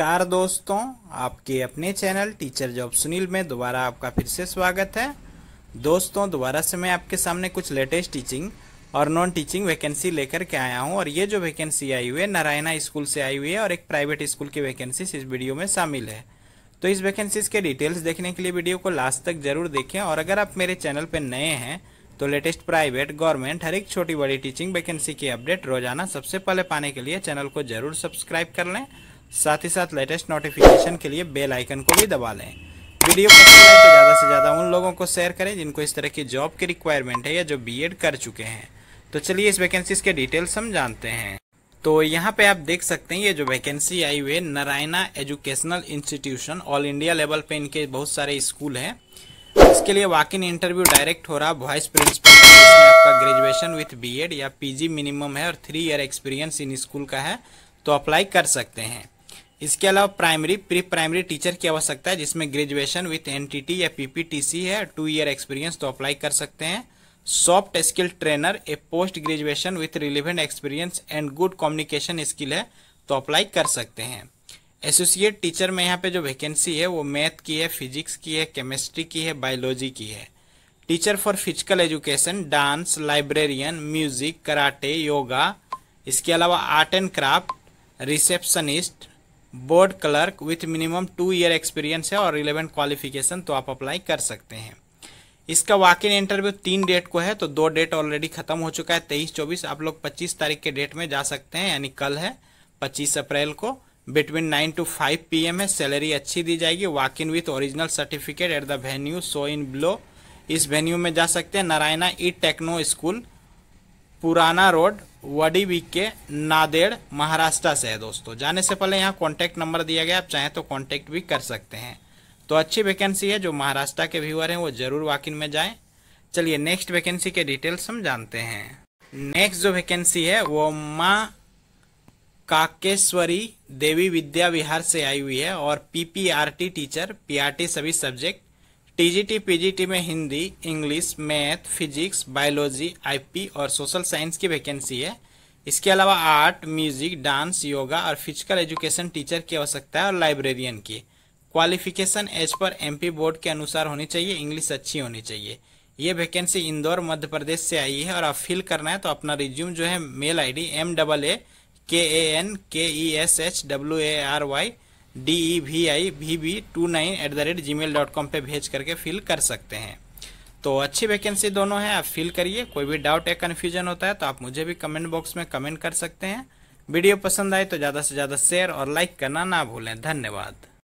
नमस्कार दोस्तों आपके अपने चैनल टीचर जॉब सुनील में दोबारा आपका फिर से स्वागत है दोस्तों दोबारा से मैं आपके सामने कुछ लेटेस्ट टीचिंग और नॉन टीचिंग वैकेंसी लेकर के आया हूं और ये जो वैकेंसी आई हुई है नारायणा स्कूल से आई हुई है और एक प्राइवेट स्कूल की वैकेंसी इस वीडियो में शामिल है तो इस वैकेंसीज के डिटेल्स देखने के लिए वीडियो को लास्ट तक जरूर देखें और अगर आप मेरे चैनल पर नए हैं तो लेटेस्ट प्राइवेट गवर्नमेंट हर एक छोटी बड़ी टीचिंग वैकेंसी की अपडेट रोजाना सबसे पहले पाने के लिए चैनल को जरूर सब्सक्राइब कर लें साथ ही साथ लेटेस्ट नोटिफिकेशन के लिए बेल आइकन को भी दबा लें वीडियो पसंद आए तो ज़्यादा से ज़्यादा उन लोगों को शेयर करें जिनको इस तरह की जॉब की रिक्वायरमेंट है या जो बीएड कर चुके हैं तो चलिए इस वैकेंसीज के डिटेल्स हम जानते हैं तो यहाँ पे आप देख सकते हैं ये जो वैकेंसी आई हुई है Narayana educational institution all India level पे इनके बहुत सारे स्कूल हैं इसके लिए वॉक इन इंटरव्यू डायरेक्ट हो रहा है वाइस प्रिंसिपल इसमें आपका ग्रेजुएशन विथ बीएड या पीजी मिनिमम है और three year experience in school का है तो अप्लाई कर सकते हैं इसके अलावा प्राइमरी प्री प्राइमरी टीचर की आवश्यकता है जिसमें ग्रेजुएशन विथ एनटीटी या पीपीटीसी है टू ईयर एक्सपीरियंस तो अप्लाई कर सकते हैं soft skill trainer a post graduation with relevant experience and good communication skill है तो अप्लाई कर सकते हैं एसोसिएट टीचर में यहाँ पे जो वैकेंसी है वो मैथ की है फिजिक्स की है केमिस्ट्री की है बायोलॉजी की है teacher for physical education dance librarian music karate yoga इसके अलावा art and craft receptionist board clerk with minimum two year experience है और रिलेवेंट क्वालिफिकेशन तो आप अप्लाई कर सकते हैं इसका वाकिन इंटरव्यू तीन डेट को है तो दो डेट ऑलरेडी खत्म हो चुका है तेईस चौबीस आप लोग पच्चीस तारीख के डेट में जा सकते हैं यानी कल है पच्चीस अप्रैल को between nine to five P M है सैलरी अच्छी दी जाएगी walk in with original certificate at the venue so in below इस वेन्यू में जा सकते हैं नारायणा ई टेक्नो स्कूल पुराना रोड वडीवी के नादेड़ महाराष्ट्र से है दोस्तों जाने से पहले यहाँ कॉन्टैक्ट नंबर दिया गया आप चाहें तो कॉन्टैक्ट भी कर सकते हैं तो अच्छी वैकेंसी है जो महाराष्ट्र के व्यूअर हैं वो जरूर वाकिन में जाएं चलिए नेक्स्ट वैकेंसी के डिटेल्स हम जानते हैं नेक्स्ट जो वैकेंसी है वो माँ काकेश्वरी देवी विद्या विहार से आई हुई है और पी टीचर पी सभी सब्जेक्ट टीजीटी पीजीटी में Hindi English math physics biology IP और सोशल साइंस की वैकेंसी है इसके अलावा आर्ट म्यूजिक डांस योगा और फिजिकल एजुकेशन टीचर की आवश्यकता है और लाइब्रेरियन की क्वालिफिकेशन एज पर एमपी बोर्ड के अनुसार होनी चाहिए इंग्लिश अच्छी होनी चाहिए ये वैकेंसी इंदौर मध्य प्रदेश से आई है और आप फिल करना है तो अपना रिज्यूम जो है mail ID M double A K A N K E S H W A R Y D E V I V V two nine at the rate gmail dot com पर भेज करके fill कर सकते हैं तो अच्छी vacancy दोनों है आप फिल करिए कोई भी डाउट या कन्फ्यूजन होता है तो आप मुझे भी कमेंट बॉक्स में कमेंट कर सकते हैं वीडियो पसंद आए तो ज़्यादा से ज़्यादा शेयर और लाइक करना ना भूलें धन्यवाद